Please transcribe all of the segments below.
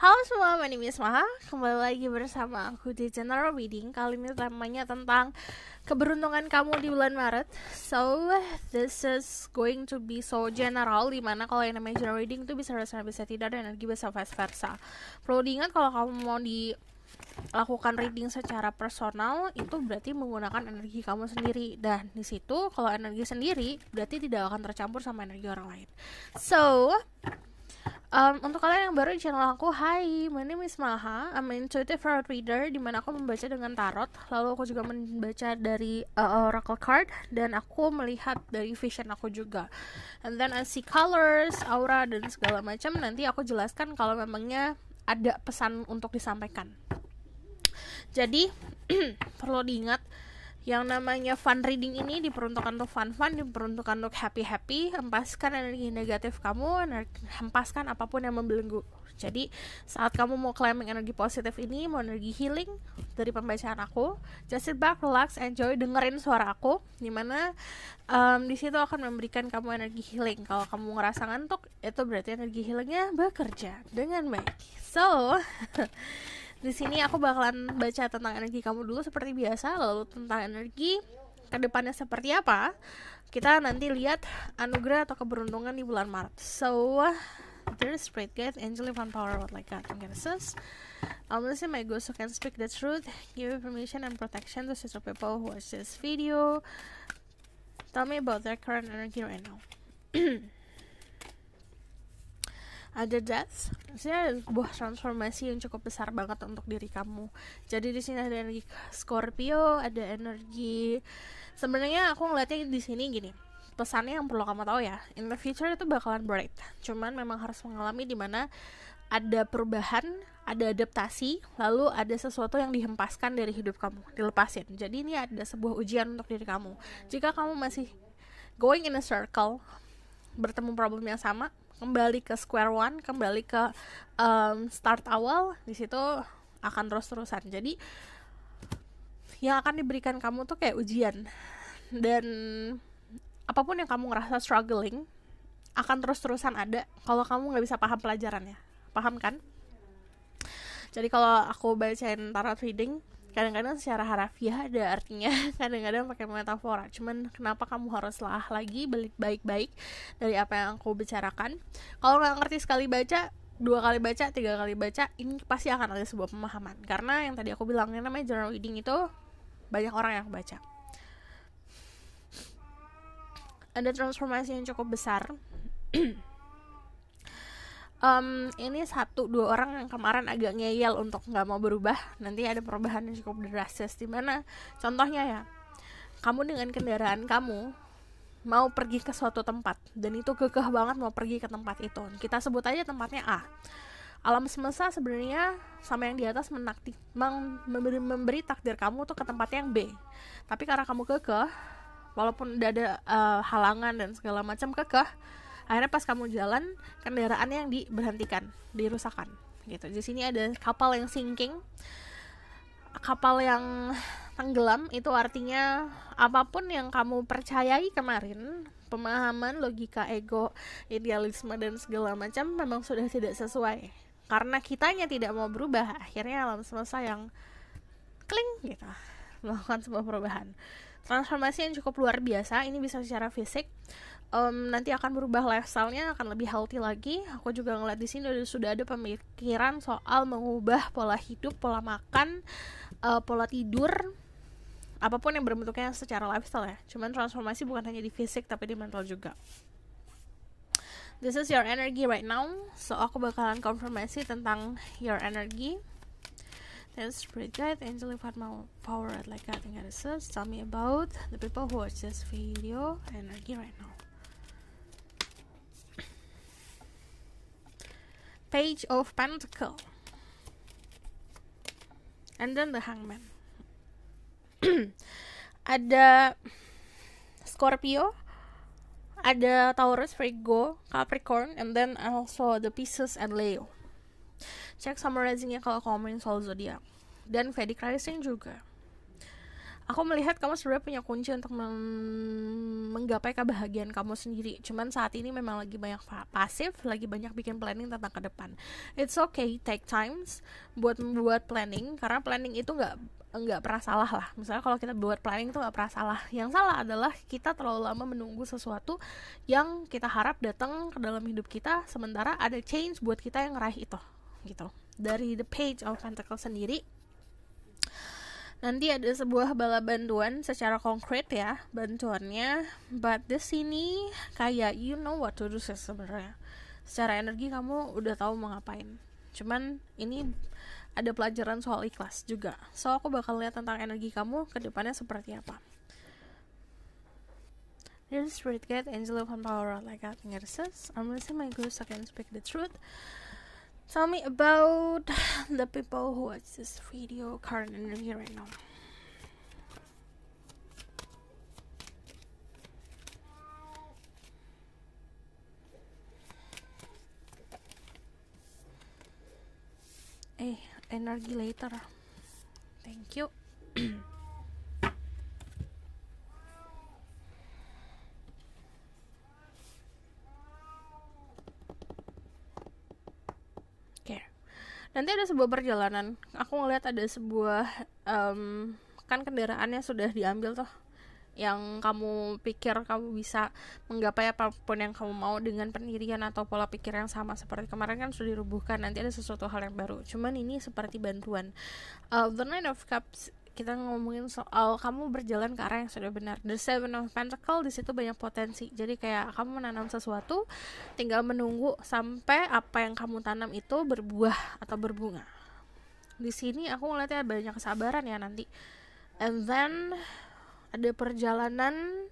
Halo semua, my name is Maha Kembali lagi bersama aku di General Reading Kali ini temanya tentang keberuntungan kamu di bulan Maret So, this is going to be so general Dimana kalau yang namanya General Reading itu bisa rasanya bisa tidak Dan energi bisa vice versa Perlu diingat kalau kamu mau di lakukan reading secara personal itu berarti menggunakan energi kamu sendiri dan di situ kalau energi sendiri berarti tidak akan tercampur sama energi orang lain. So, Um, untuk kalian yang baru di channel aku, hi, my name is Maha, I'm an intuitive tarot reader, dimana aku membaca dengan tarot, lalu aku juga membaca dari uh, oracle card, dan aku melihat dari vision aku juga. And then I see colors, aura, dan segala macam, nanti aku jelaskan kalau memangnya ada pesan untuk disampaikan. Jadi, perlu diingat, yang namanya fun reading ini diperuntukkan untuk fun-fun, diperuntukkan untuk happy-happy, hempaskan energi negatif kamu, hempaskan apapun yang membelenggu. Jadi saat kamu mau claiming energi positif ini, mau energi healing dari pembacaan aku, just sit back, relax, enjoy, dengerin suara aku, dimana um, di situ akan memberikan kamu energi healing. Kalau kamu ngerasa ngantuk, itu berarti energi healingnya bekerja dengan baik. So Di sini aku bakalan baca tentang energi kamu dulu seperti biasa, lalu tentang energi kedepannya seperti apa. Kita nanti lihat anugerah atau keberuntungan di bulan Maret. So, uh, there is great guide, angel fun power, what like God uh, Genesis assist. Honestly, um, my ghost who can speak the truth, give information and protection to sister people who watch this video. Tell me about their current energy right now. ada das saya sebuah transformasi yang cukup besar banget untuk diri kamu jadi di sini ada energi Scorpio ada energi sebenarnya aku ngeliatnya di sini gini pesannya yang perlu kamu tahu ya in the future itu bakalan bright cuman memang harus mengalami dimana ada perubahan ada adaptasi lalu ada sesuatu yang dihempaskan dari hidup kamu dilepasin jadi ini ada sebuah ujian untuk diri kamu jika kamu masih going in a circle bertemu problem yang sama kembali ke square one kembali ke um, start awal di situ akan terus terusan jadi yang akan diberikan kamu tuh kayak ujian dan apapun yang kamu ngerasa struggling akan terus terusan ada kalau kamu nggak bisa paham pelajarannya paham kan jadi kalau aku bacain tarot reading kadang-kadang secara harafiah ada artinya kadang-kadang pakai metafora cuman kenapa kamu harus lah lagi balik baik-baik dari apa yang aku bicarakan kalau nggak ngerti sekali baca dua kali baca tiga kali baca ini pasti akan ada sebuah pemahaman karena yang tadi aku bilangnya namanya journal reading itu banyak orang yang baca ada transformasi yang cukup besar um, ini satu dua orang yang kemarin agak ngeyel untuk nggak mau berubah nanti ada perubahan yang cukup drastis di mana contohnya ya kamu dengan kendaraan kamu mau pergi ke suatu tempat dan itu kekeh banget mau pergi ke tempat itu kita sebut aja tempatnya A alam semesta sebenarnya sama yang di atas menakti, mem memberi, memberi takdir kamu tuh ke tempat yang B tapi karena kamu kekeh walaupun udah ada uh, halangan dan segala macam kekeh akhirnya pas kamu jalan kendaraannya yang diberhentikan dirusakan gitu di sini ada kapal yang sinking kapal yang tenggelam itu artinya apapun yang kamu percayai kemarin pemahaman logika ego idealisme dan segala macam memang sudah tidak sesuai karena kitanya tidak mau berubah akhirnya alam semesta yang kling gitu melakukan sebuah perubahan transformasi yang cukup luar biasa ini bisa secara fisik um, nanti akan berubah lifestyle-nya akan lebih healthy lagi. Aku juga ngeliat di sini sudah ada pemikiran soal mengubah pola hidup, pola makan, uh, pola tidur, apapun yang berbentuknya secara lifestyle ya. Cuman transformasi bukan hanya di fisik tapi di mental juga. This is your energy right now. So aku bakalan konfirmasi tentang your energy. Thanks pretty good. Angelic Fatma Power at like I think Tell me about the people who watch this video energy right now. Page of Pentacle. And then the Hangman. ada Scorpio, ada Taurus, Virgo, Capricorn, and then also the Pisces and Leo. Cek summarizingnya kalau ngomongin soal zodiak dan Vedic rising juga aku melihat kamu sebenarnya punya kunci untuk menggapai kebahagiaan kamu sendiri. Cuman saat ini memang lagi banyak pasif, lagi banyak bikin planning tentang ke depan. It's okay, take times buat membuat planning karena planning itu nggak nggak pernah salah lah. Misalnya kalau kita buat planning itu nggak pernah salah. Yang salah adalah kita terlalu lama menunggu sesuatu yang kita harap datang ke dalam hidup kita, sementara ada change buat kita yang ngeraih itu, gitu. Dari the page of Pentacle sendiri, Nanti ada sebuah bala bantuan secara konkret ya bantuannya. But di sini kayak you know what to do sebenarnya. Secara energi kamu udah tahu mau ngapain. Cuman ini ada pelajaran soal ikhlas juga. So aku bakal lihat tentang energi kamu ke depannya seperti apa. This Spirit Guide, Angela von Power, like God nurses, I'm raising my ghost I can speak the truth. tell me about the people who watch this video current interview right now eh energy later thank you ada sebuah perjalanan aku ngeliat ada sebuah um, kan kendaraannya sudah diambil tuh yang kamu pikir kamu bisa menggapai apapun yang kamu mau dengan pendirian atau pola pikir yang sama seperti kemarin kan sudah dirubuhkan nanti ada sesuatu hal yang baru cuman ini seperti bantuan uh, the nine of cups kita ngomongin soal kamu berjalan ke arah yang sudah benar. The Seven of Pentacles di situ banyak potensi. Jadi kayak kamu menanam sesuatu, tinggal menunggu sampai apa yang kamu tanam itu berbuah atau berbunga. Di sini aku ngeliatnya banyak kesabaran ya nanti. And then ada perjalanan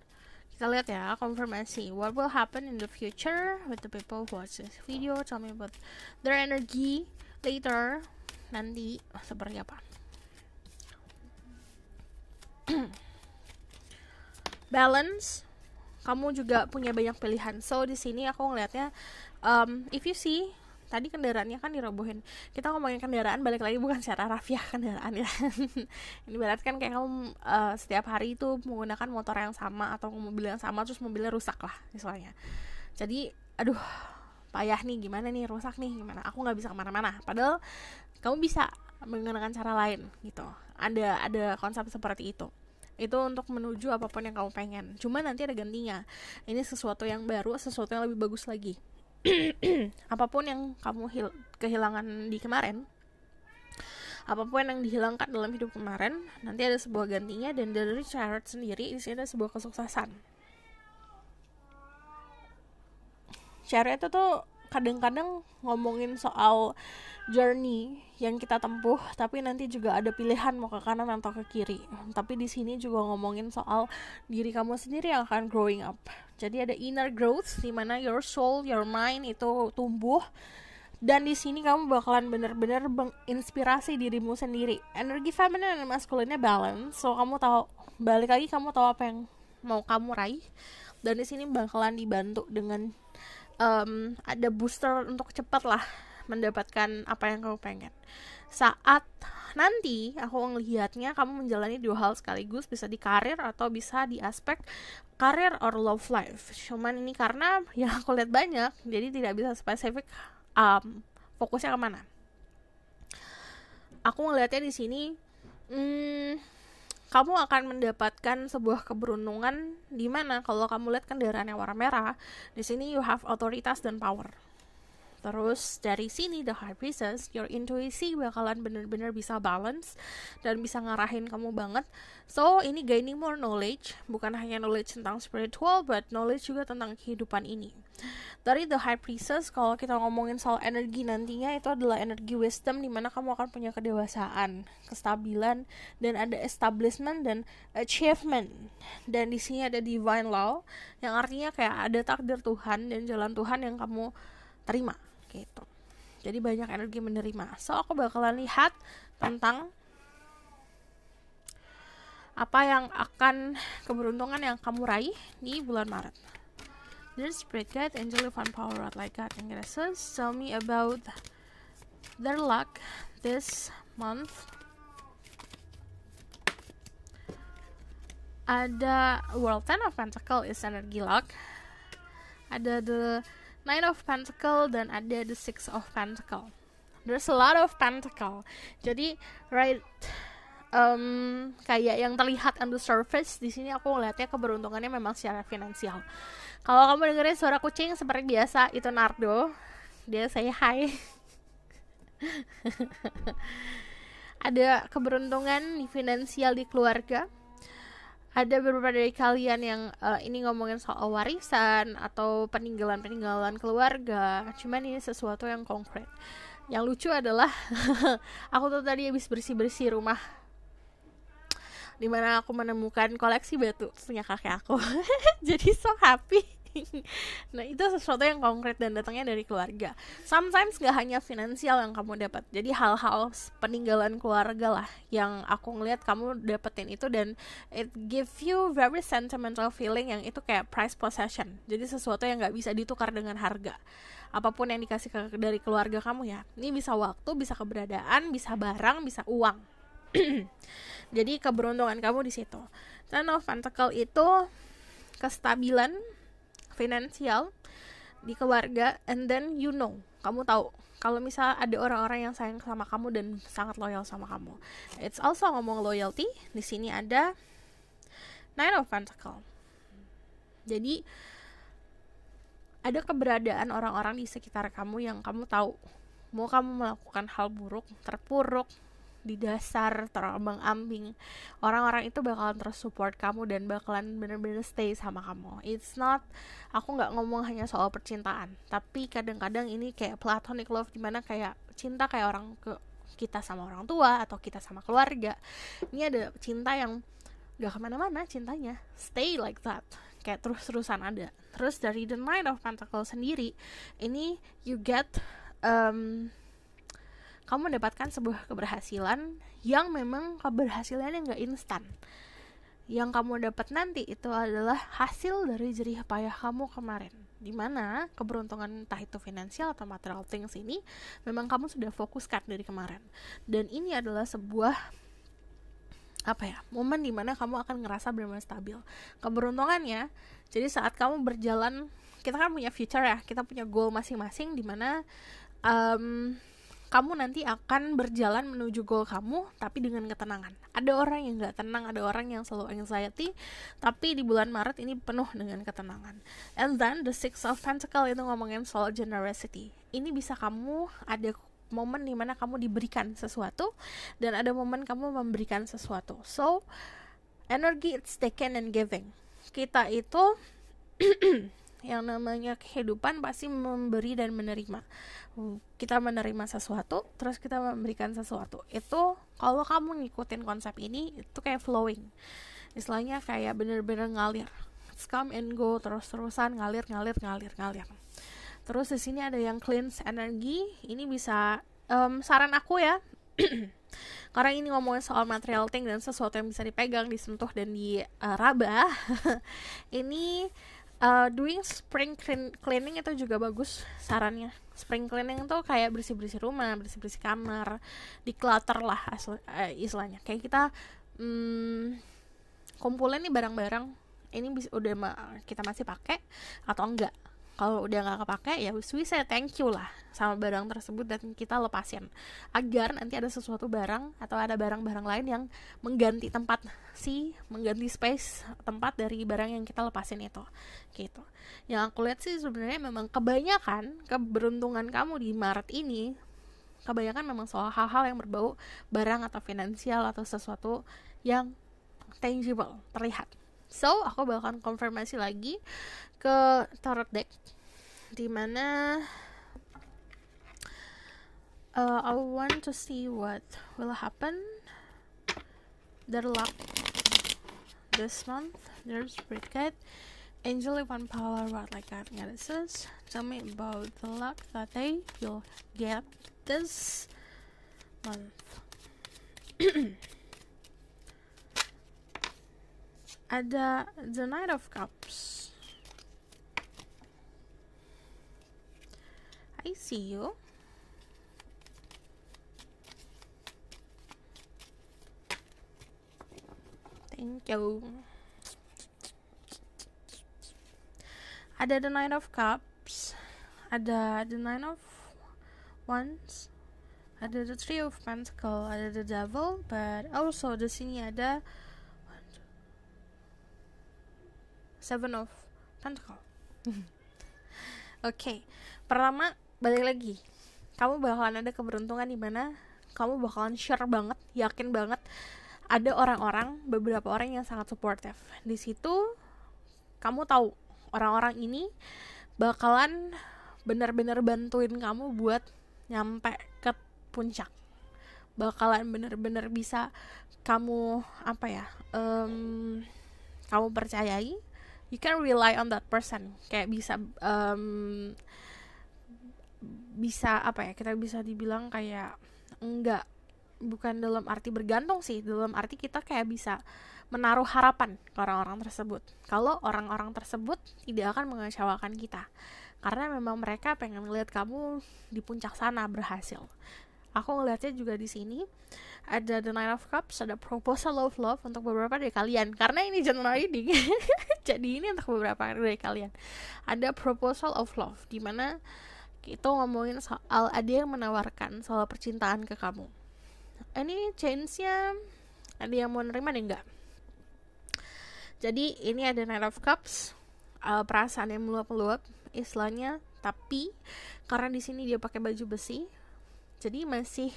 kita lihat ya konfirmasi what will happen in the future with the people who watch this video tell me about their energy later nanti seperti apa balance kamu juga punya banyak pilihan so di sini aku ngelihatnya um, if you see tadi kendaraannya kan dirobohin kita ngomongin kendaraan balik lagi bukan secara rafiah kendaraan ya ini berarti kan kayak kamu uh, setiap hari itu menggunakan motor yang sama atau mobil yang sama terus mobilnya rusak lah misalnya jadi aduh payah nih gimana nih rusak nih gimana aku nggak bisa kemana-mana padahal kamu bisa menggunakan cara lain gitu ada ada konsep seperti itu itu untuk menuju apapun yang kamu pengen cuma nanti ada gantinya ini sesuatu yang baru sesuatu yang lebih bagus lagi apapun yang kamu kehilangan di kemarin apapun yang dihilangkan dalam hidup kemarin nanti ada sebuah gantinya dan dari Charlotte sendiri di sini ada sebuah kesuksesan Charlotte itu tuh kadang-kadang ngomongin soal journey yang kita tempuh tapi nanti juga ada pilihan mau ke kanan atau ke kiri tapi di sini juga ngomongin soal diri kamu sendiri yang akan growing up jadi ada inner growth di mana your soul your mind itu tumbuh dan di sini kamu bakalan bener-bener menginspirasi dirimu sendiri energi feminine dan maskulinnya balance so kamu tahu balik lagi kamu tahu apa yang mau kamu raih dan di sini bakalan dibantu dengan um, ada booster untuk cepat lah mendapatkan apa yang kamu pengen saat nanti aku ngelihatnya kamu menjalani dua hal sekaligus bisa di karir atau bisa di aspek karir or love life cuman ini karena ya aku lihat banyak jadi tidak bisa spesifik um, fokusnya kemana aku ngelihatnya di sini hmm, kamu akan mendapatkan sebuah keberuntungan di mana kalau kamu lihat kendaraan yang warna merah, di sini you have otoritas dan power. Terus dari sini The high priestess your intuisi bakalan bener-bener bisa balance dan bisa ngarahin kamu banget. So, ini gaining more knowledge, bukan hanya knowledge tentang spiritual, but knowledge juga tentang kehidupan ini. Dari The High Priestess, kalau kita ngomongin soal energi nantinya itu adalah energi wisdom mana kamu akan punya kedewasaan, kestabilan, dan ada establishment dan achievement. Dan di sini ada divine law, yang artinya kayak ada takdir Tuhan dan jalan Tuhan yang kamu terima gitu jadi banyak energi menerima so aku bakalan lihat tentang apa yang akan keberuntungan yang kamu raih di bulan Maret dear spirit guide angel of power like God and graces tell me about their luck this month ada World Ten of Pentacle is energy luck ada the Nine of Pentacle dan ada the Six of Pentacle. There's a lot of Pentacle. Jadi right um, kayak yang terlihat on the surface di sini aku melihatnya keberuntungannya memang secara finansial kalau kamu dengerin suara kucing seperti biasa itu Nardo dia saya hi ada keberuntungan di finansial di keluarga ada beberapa dari kalian yang uh, ini ngomongin soal warisan atau peninggalan-peninggalan keluarga. Cuman ini sesuatu yang konkret. Yang lucu adalah aku tuh tadi habis bersih-bersih rumah dimana aku menemukan koleksi batu punya kakek aku jadi so happy nah itu sesuatu yang konkret dan datangnya dari keluarga sometimes gak hanya finansial yang kamu dapat jadi hal-hal peninggalan keluarga lah yang aku ngelihat kamu dapetin itu dan it give you very sentimental feeling yang itu kayak price possession jadi sesuatu yang gak bisa ditukar dengan harga apapun yang dikasih ke, dari keluarga kamu ya ini bisa waktu bisa keberadaan bisa barang bisa uang jadi keberuntungan kamu di situ Ten of Pentacle itu kestabilan finansial di keluarga and then you know kamu tahu kalau misal ada orang-orang yang sayang sama kamu dan sangat loyal sama kamu it's also ngomong loyalty di sini ada nine of pentacles jadi ada keberadaan orang-orang di sekitar kamu yang kamu tahu mau kamu melakukan hal buruk terpuruk di dasar terombang ambing orang-orang itu bakalan terus support kamu dan bakalan bener-bener stay sama kamu it's not aku nggak ngomong hanya soal percintaan tapi kadang-kadang ini kayak platonic love dimana kayak cinta kayak orang ke kita sama orang tua atau kita sama keluarga ini ada cinta yang gak kemana-mana cintanya stay like that kayak terus-terusan ada terus dari the nine of pentacles sendiri ini you get um, kamu mendapatkan sebuah keberhasilan yang memang keberhasilannya nggak instan yang kamu dapat nanti itu adalah hasil dari jerih payah kamu kemarin dimana keberuntungan entah itu finansial atau material things ini memang kamu sudah fokuskan dari kemarin dan ini adalah sebuah apa ya momen dimana kamu akan ngerasa benar-benar stabil keberuntungannya jadi saat kamu berjalan kita kan punya future ya kita punya goal masing-masing dimana um, kamu nanti akan berjalan menuju goal kamu tapi dengan ketenangan ada orang yang nggak tenang ada orang yang selalu anxiety tapi di bulan Maret ini penuh dengan ketenangan and then the six of pentacles itu ngomongin soal generosity ini bisa kamu ada momen dimana kamu diberikan sesuatu dan ada momen kamu memberikan sesuatu so energy it's taken and giving kita itu yang namanya kehidupan pasti memberi dan menerima kita menerima sesuatu terus kita memberikan sesuatu itu kalau kamu ngikutin konsep ini itu kayak flowing istilahnya kayak bener-bener ngalir It's come and go terus-terusan ngalir ngalir ngalir ngalir terus di sini ada yang cleanse energi ini bisa um, saran aku ya karena ini ngomongin soal material thing dan sesuatu yang bisa dipegang, disentuh dan diraba. Uh, ini uh, doing spring clean, cleaning itu juga bagus sarannya spring cleaning itu kayak bersih bersih rumah bersih bersih kamar di clutter lah asli, uh, istilahnya kayak kita um, kumpulin nih barang-barang ini bisa, udah ma kita masih pakai atau enggak kalau udah nggak kepake ya saya thank you lah sama barang tersebut dan kita lepasin agar nanti ada sesuatu barang atau ada barang-barang lain yang mengganti tempat si mengganti space tempat dari barang yang kita lepasin itu gitu yang aku lihat sih sebenarnya memang kebanyakan keberuntungan kamu di Maret ini kebanyakan memang soal hal-hal yang berbau barang atau finansial atau sesuatu yang tangible terlihat So, aku bakal konfirmasi lagi ke tarot deck dimana uh, I want to see what will happen the luck this month there's bracket angel one power what like that says tell me about the luck that they will get this month at the the Knight of Cups. I see you. Thank you. Ada the Nine of Cups, ada the Nine of Wands, ada the Three of Pentacles, ada the Devil, but also the sini ada Seven of Pentacles. Oke, okay. pertama balik lagi, kamu bakalan ada keberuntungan di mana kamu bakalan share banget, yakin banget ada orang-orang, beberapa orang yang sangat supportive. Di situ kamu tahu orang-orang ini bakalan benar-benar bantuin kamu buat nyampe ke puncak. Bakalan benar-benar bisa kamu apa ya? Um, kamu percayai you can rely on that person kayak bisa um, bisa apa ya kita bisa dibilang kayak enggak bukan dalam arti bergantung sih dalam arti kita kayak bisa menaruh harapan ke orang-orang tersebut kalau orang-orang tersebut tidak akan mengecewakan kita karena memang mereka pengen melihat kamu di puncak sana berhasil aku ngelihatnya juga di sini ada The Nine of Cups, ada Proposal of Love untuk beberapa dari kalian karena ini general reading. Jadi ini untuk beberapa dari kalian. Ada Proposal of Love di mana itu ngomongin soal ada yang menawarkan soal percintaan ke kamu. Ini chance-nya ada yang mau nerima nih enggak? Jadi ini ada Nine of Cups, uh, perasaan yang meluap luap istilahnya tapi karena di sini dia pakai baju besi jadi masih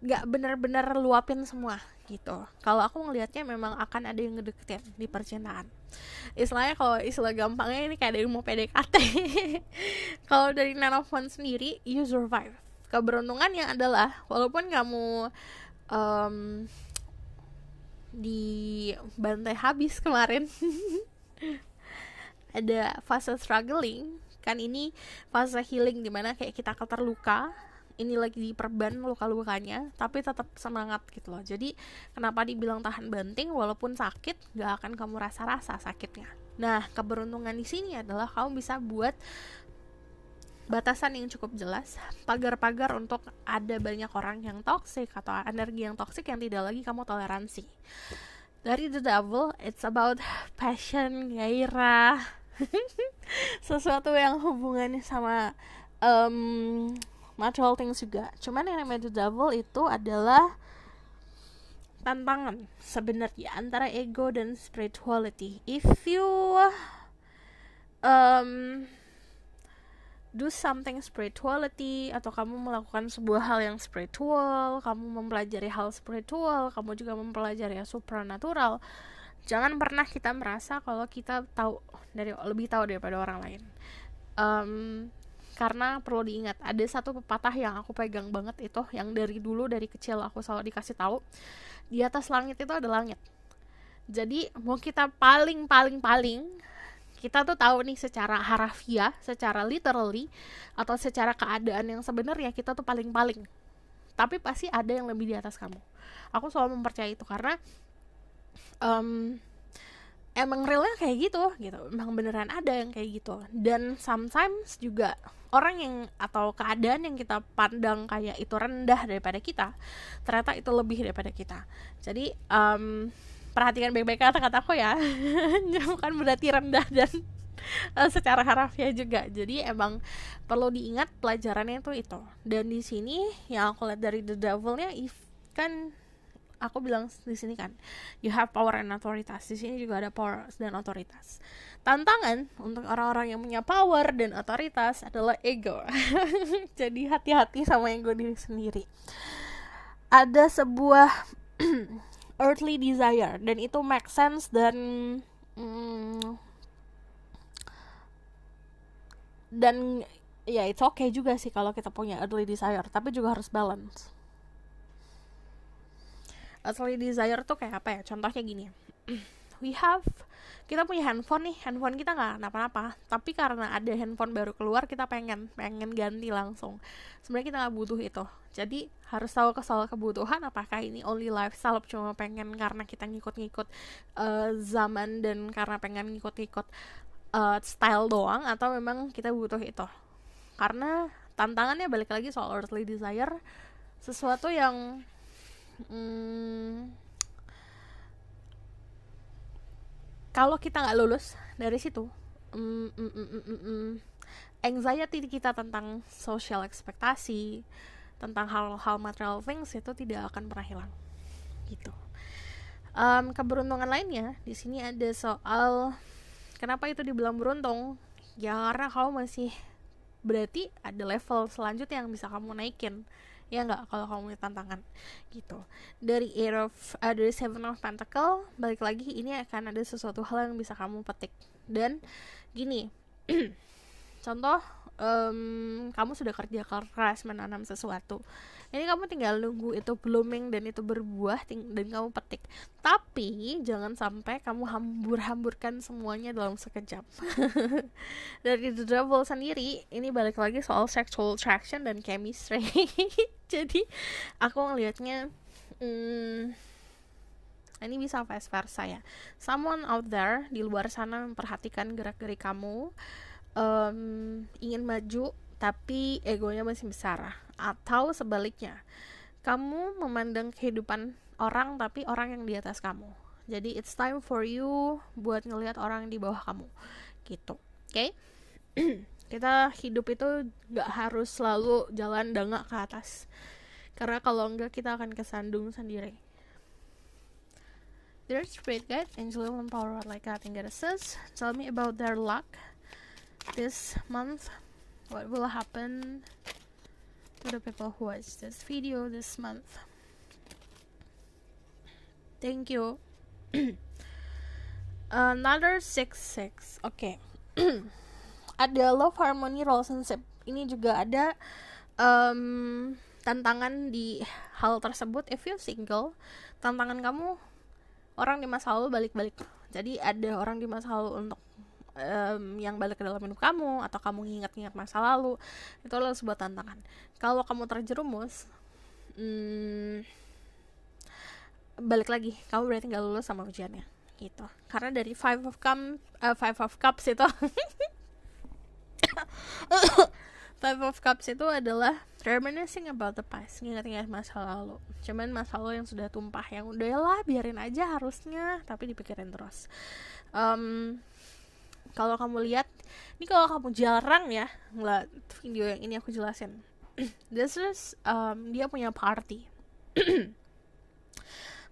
nggak um, benar-benar luapin semua gitu kalau aku ngelihatnya memang akan ada yang ngedeketin di percintaan istilahnya kalau istilah gampangnya ini kayak ada yang mau PDKT kalau dari nanofon sendiri you survive keberuntungannya adalah walaupun kamu um, di bantai habis kemarin ada fase struggling kan ini fase healing dimana kayak kita keterluka, ini lagi diperban luka-lukanya tapi tetap semangat gitu loh jadi kenapa dibilang tahan banting walaupun sakit gak akan kamu rasa-rasa sakitnya nah keberuntungan di sini adalah kamu bisa buat batasan yang cukup jelas, pagar-pagar untuk ada banyak orang yang toxic atau energi yang toxic yang tidak lagi kamu toleransi. Dari The Devil, it's about passion, gairah, sesuatu yang hubungannya sama um, material things juga cuman yang namanya the devil itu adalah tantangan sebenarnya antara ego dan spirituality if you um, do something spirituality atau kamu melakukan sebuah hal yang spiritual, kamu mempelajari hal spiritual, kamu juga mempelajari yang supranatural, jangan pernah kita merasa kalau kita tahu dari lebih tahu daripada orang lain um, karena perlu diingat ada satu pepatah yang aku pegang banget itu yang dari dulu dari kecil aku selalu dikasih tahu di atas langit itu ada langit jadi mau kita paling paling paling kita tuh tahu nih secara harafiah, secara literally atau secara keadaan yang sebenarnya kita tuh paling-paling. Tapi pasti ada yang lebih di atas kamu. Aku selalu mempercayai itu karena um, emang realnya kayak gitu gitu emang beneran ada yang kayak gitu dan sometimes juga orang yang atau keadaan yang kita pandang kayak itu rendah daripada kita ternyata itu lebih daripada kita jadi um, perhatikan baik-baik kata kata aku ya bukan berarti rendah dan eh, secara harafiah juga jadi emang perlu diingat pelajarannya itu itu dan di sini yang aku lihat dari the devilnya if kan aku bilang di sini kan you have power and authority di sini juga ada power dan otoritas tantangan untuk orang-orang yang punya power dan otoritas adalah ego jadi hati-hati sama ego diri sendiri ada sebuah earthly desire dan itu make sense dan mm, dan ya it's okay juga sih kalau kita punya earthly desire tapi juga harus balance earthly desire tuh kayak apa ya contohnya gini ya. we have kita punya handphone nih handphone kita nggak apa-apa. tapi karena ada handphone baru keluar kita pengen pengen ganti langsung sebenarnya kita nggak butuh itu jadi harus tahu kesal kebutuhan apakah ini only life, lifestyle cuma pengen karena kita ngikut-ngikut uh, zaman dan karena pengen ngikut-ngikut uh, style doang atau memang kita butuh itu karena tantangannya balik lagi soal earthly desire sesuatu yang hmm, kalau kita nggak lulus dari situ hmm, hmm, hmm, hmm, hmm, hmm, anxiety kita tentang social ekspektasi tentang hal-hal material things itu tidak akan pernah hilang gitu um, keberuntungan lainnya di sini ada soal kenapa itu dibilang beruntung ya karena kamu masih berarti ada level selanjutnya yang bisa kamu naikin ya nggak kalau kamu punya tantangan gitu dari Eight of uh, dari Seven of Pentacle balik lagi ini akan ada sesuatu hal yang bisa kamu petik dan gini contoh um, kamu sudah kerja keras menanam sesuatu ini kamu tinggal nunggu itu blooming dan itu berbuah dan kamu petik tapi jangan sampai kamu hambur-hamburkan semuanya dalam sekejap dari the double sendiri ini balik lagi soal sexual attraction dan chemistry jadi aku ngelihatnya hmm, ini bisa vice versa ya someone out there di luar sana memperhatikan gerak-gerik kamu um, ingin maju tapi egonya masih besar atau sebaliknya kamu memandang kehidupan orang tapi orang yang di atas kamu jadi it's time for you buat ngelihat orang di bawah kamu gitu oke okay? kita hidup itu gak harus selalu jalan dengak ke atas karena kalau enggak kita akan kesandung sendiri Their spirit guide, Angela Power like I think it says, tell me about their luck this month what will happen to the people who watch this video this month thank you another six six oke okay. ada love harmony relationship ini juga ada um, tantangan di hal tersebut if you single tantangan kamu orang di masa lalu balik-balik jadi ada orang di masa lalu untuk um, yang balik ke dalam hidup kamu atau kamu ingat-ingat masa lalu itu adalah sebuah tantangan kalau kamu terjerumus hmm, balik lagi kamu berarti nggak lulus sama ujiannya gitu karena dari five of cup uh, five of cups itu five of cups itu adalah reminiscing about the past ingat-ingat masa lalu cuman masa lalu yang sudah tumpah yang udah ya lah biarin aja harusnya tapi dipikirin terus um, kalau kamu lihat ini kalau kamu jarang ya ngeliat video yang ini aku jelasin this is um, dia punya party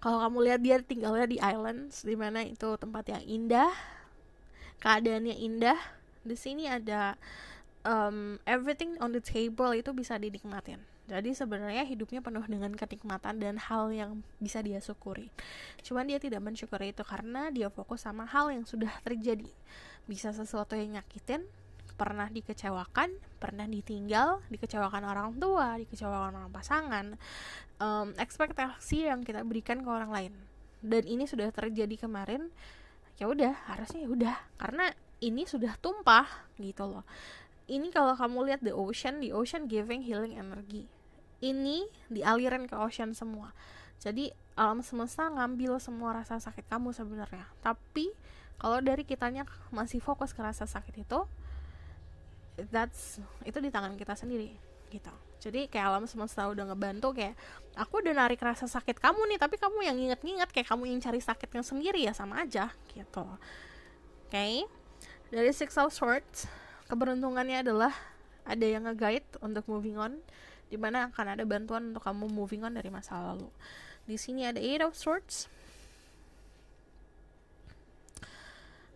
kalau kamu lihat dia tinggalnya di islands di mana itu tempat yang indah keadaannya indah di sini ada um, everything on the table itu bisa dinikmatin jadi sebenarnya hidupnya penuh dengan kenikmatan dan hal yang bisa dia syukuri. Cuman dia tidak mensyukuri itu karena dia fokus sama hal yang sudah terjadi bisa sesuatu yang nyakitin pernah dikecewakan, pernah ditinggal, dikecewakan orang tua, dikecewakan orang pasangan, um, ekspektasi yang kita berikan ke orang lain. Dan ini sudah terjadi kemarin, ya udah harusnya ya udah karena ini sudah tumpah gitu loh. Ini kalau kamu lihat the ocean, the ocean giving healing energy. Ini dialirin ke ocean semua. Jadi alam semesta ngambil semua rasa sakit kamu sebenarnya, tapi kalau dari kitanya masih fokus ke rasa sakit itu that's itu di tangan kita sendiri gitu jadi kayak alam semesta udah ngebantu kayak aku udah narik rasa sakit kamu nih tapi kamu yang inget-inget kayak kamu yang cari sakitnya sendiri ya sama aja gitu oke okay? dari six of swords keberuntungannya adalah ada yang ngeguide untuk moving on dimana akan ada bantuan untuk kamu moving on dari masa lalu di sini ada eight of swords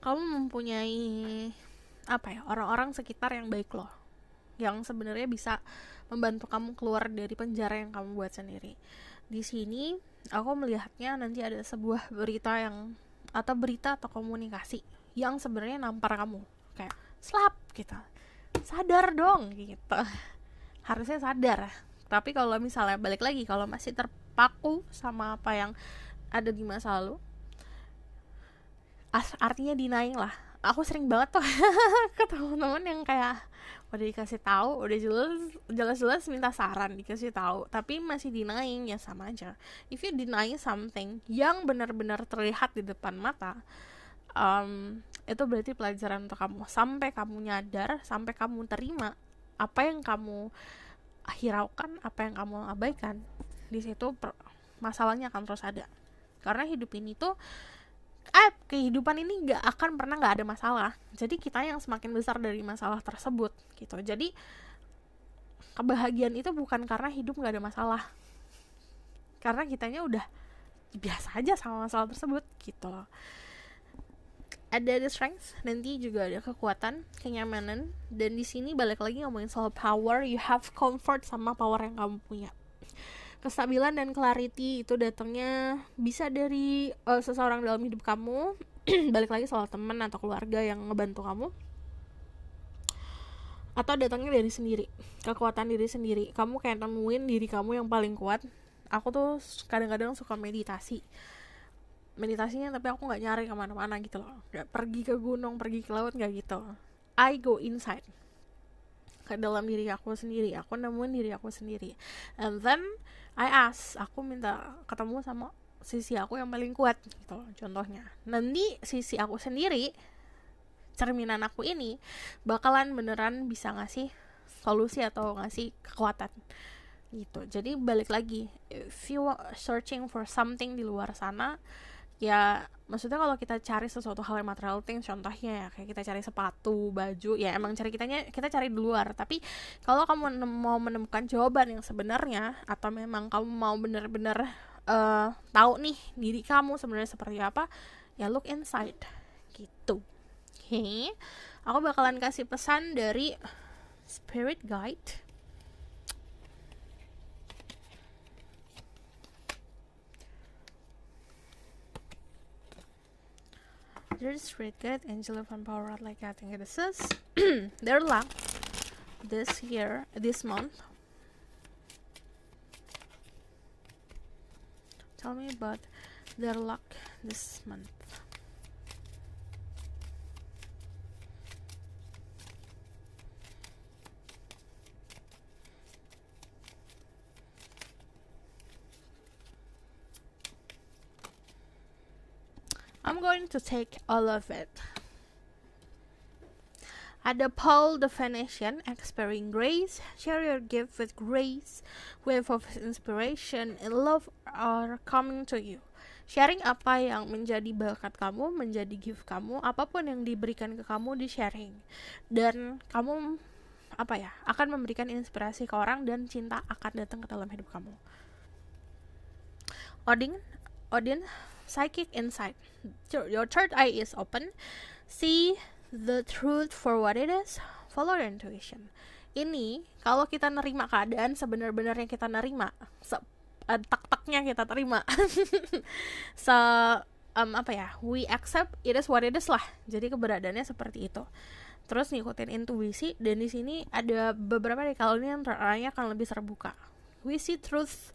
kamu mempunyai apa ya orang-orang sekitar yang baik loh yang sebenarnya bisa membantu kamu keluar dari penjara yang kamu buat sendiri. Di sini aku melihatnya nanti ada sebuah berita yang atau berita atau komunikasi yang sebenarnya nampar kamu kayak slap gitu. Sadar dong gitu. Harusnya sadar. Tapi kalau misalnya balik lagi kalau masih terpaku sama apa yang ada di masa lalu, artinya denying lah aku sering banget tuh ke teman-teman yang kayak udah dikasih tahu udah jelas jelas jelas minta saran dikasih tahu tapi masih denying ya sama aja if you denying something yang benar-benar terlihat di depan mata um, itu berarti pelajaran untuk kamu sampai kamu nyadar sampai kamu terima apa yang kamu hiraukan apa yang kamu abaikan di situ masalahnya akan terus ada karena hidup ini tuh eh kehidupan ini nggak akan pernah nggak ada masalah jadi kita yang semakin besar dari masalah tersebut gitu jadi kebahagiaan itu bukan karena hidup nggak ada masalah karena kitanya udah biasa aja sama masalah tersebut gitu loh ada the strength nanti juga ada kekuatan kenyamanan dan di sini balik lagi ngomongin soal power you have comfort sama power yang kamu punya kestabilan dan clarity itu datangnya bisa dari uh, seseorang dalam hidup kamu balik lagi soal teman atau keluarga yang ngebantu kamu atau datangnya dari sendiri kekuatan diri sendiri kamu kayak nemuin diri kamu yang paling kuat aku tuh kadang-kadang suka meditasi meditasinya tapi aku nggak nyari kemana-mana gitu loh nggak pergi ke gunung pergi ke laut nggak gitu I go inside ke dalam diri aku sendiri aku nemuin diri aku sendiri and then I ask aku minta ketemu sama sisi aku yang paling kuat gitu contohnya nanti sisi aku sendiri cerminan aku ini bakalan beneran bisa ngasih solusi atau ngasih kekuatan gitu jadi balik lagi if you searching for something di luar sana ya maksudnya kalau kita cari sesuatu hal yang material thing contohnya ya kayak kita cari sepatu baju ya emang cari kitanya kita cari di luar tapi kalau kamu mau menemukan jawaban yang sebenarnya atau memang kamu mau bener-bener uh, tahu nih diri kamu sebenarnya seperti apa ya look inside gitu oke aku bakalan kasih pesan dari spirit guide Rodgers, Redgate, Angelo Van Power, like I think this is their luck this year, this month. Tell me about their luck this month. I'm going to take all of it. At the Paul the Venetian, expiring grace. Share your gift with grace, wave of inspiration, and love are coming to you. Sharing apa yang menjadi bakat kamu, menjadi gift kamu, apapun yang diberikan ke kamu di sharing. Dan kamu apa ya akan memberikan inspirasi ke orang dan cinta akan datang ke dalam hidup kamu. Odin, Odin psychic insight. Your third eye is open. See the truth for what it is. Follow your intuition. Ini kalau kita nerima keadaan sebenar-benarnya kita nerima, se eh, tak-taknya kita terima. so um, apa ya? We accept it is what it is lah. Jadi keberadaannya seperti itu. Terus ngikutin intuisi dan di sini ada beberapa kalau ini yang terarahnya akan lebih terbuka. We see truth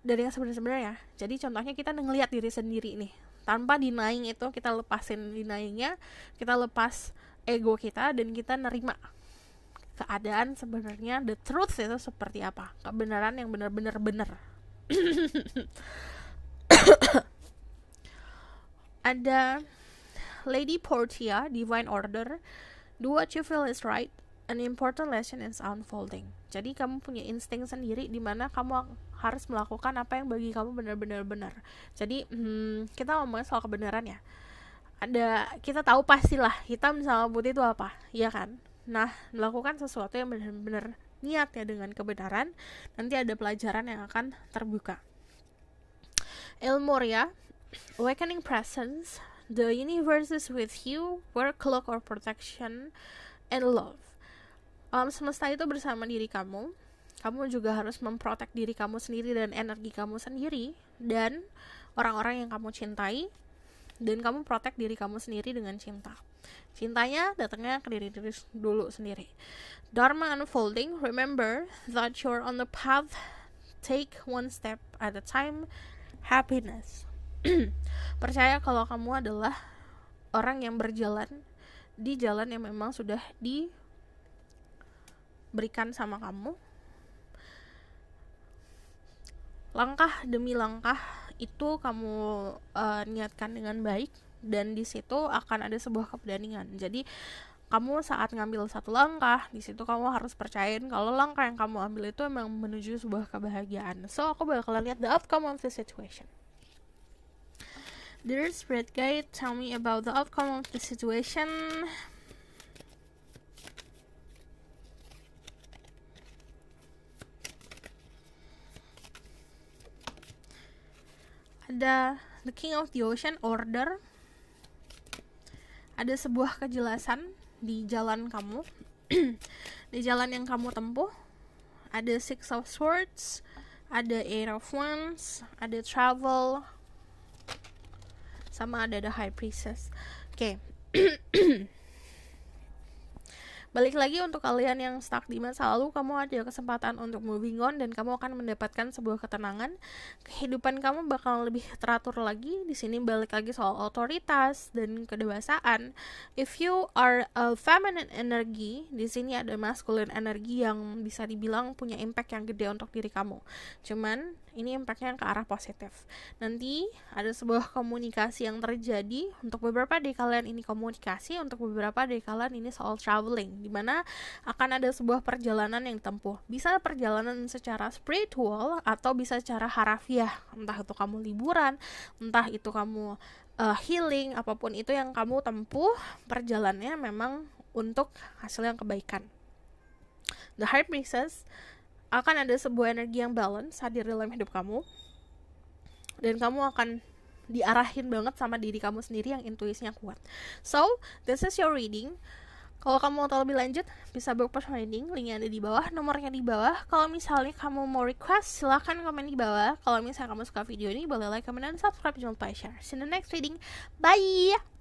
dari yang sebenarnya ya. jadi contohnya kita ngelihat diri sendiri nih tanpa denying itu kita lepasin denyingnya kita lepas ego kita dan kita nerima keadaan sebenarnya the truth itu seperti apa kebenaran yang benar-benar benar ada Lady Portia Divine Order do what you feel is right an important lesson is unfolding jadi kamu punya insting sendiri di mana kamu harus melakukan apa yang bagi kamu benar-benar benar. Jadi hmm, kita ngomongin soal kebenaran ya. Ada kita tahu pastilah hitam sama putih itu apa, ya kan? Nah, melakukan sesuatu yang benar-benar niat ya dengan kebenaran, nanti ada pelajaran yang akan terbuka. Elmoria, ya, Awakening Presence, The Universe is with you, work, look, or protection, and love. Alam semesta itu bersama diri kamu, kamu juga harus memprotek diri kamu sendiri dan energi kamu sendiri dan orang-orang yang kamu cintai dan kamu protek diri kamu sendiri dengan cinta. Cintanya datangnya ke diri diri dulu sendiri. Dharma unfolding, remember that you're on the path. Take one step at a time. Happiness. Percaya kalau kamu adalah orang yang berjalan di jalan yang memang sudah diberikan sama kamu langkah demi langkah itu kamu uh, niatkan dengan baik dan di situ akan ada sebuah keberanian. Jadi kamu saat ngambil satu langkah di situ kamu harus percayain kalau langkah yang kamu ambil itu emang menuju sebuah kebahagiaan. So aku bakal lihat the outcome of the situation. There's red guide, tell me about the outcome of the situation. ada The King of the Ocean Order ada sebuah kejelasan di jalan kamu di jalan yang kamu tempuh ada Six of Swords ada Eight of Wands ada Travel sama ada The High Priestess oke okay. Balik lagi untuk kalian yang stuck di masa lalu, kamu ada kesempatan untuk moving on dan kamu akan mendapatkan sebuah ketenangan. Kehidupan kamu bakal lebih teratur lagi. Di sini balik lagi soal otoritas dan kedewasaan. If you are a feminine energy, di sini ada masculine energi yang bisa dibilang punya impact yang gede untuk diri kamu. Cuman ini impactnya ke arah positif. Nanti ada sebuah komunikasi yang terjadi untuk beberapa dari kalian ini komunikasi, untuk beberapa dari kalian ini soal traveling, dimana akan ada sebuah perjalanan yang tempuh. Bisa perjalanan secara spiritual atau bisa secara harafiah, entah itu kamu liburan, entah itu kamu uh, healing, apapun itu yang kamu tempuh, perjalanannya memang untuk hasil yang kebaikan. The high princess akan ada sebuah energi yang balance hadir dalam hidup kamu dan kamu akan diarahin banget sama diri kamu sendiri yang intuisinya kuat. So, this is your reading. Kalau kamu mau tahu lebih lanjut, bisa book personal reading, linknya ada di bawah, nomornya di bawah. Kalau misalnya kamu mau request, silahkan komen di bawah. Kalau misalnya kamu suka video ini, boleh like, comment, dan subscribe, jangan lupa share. See you in the next reading. Bye!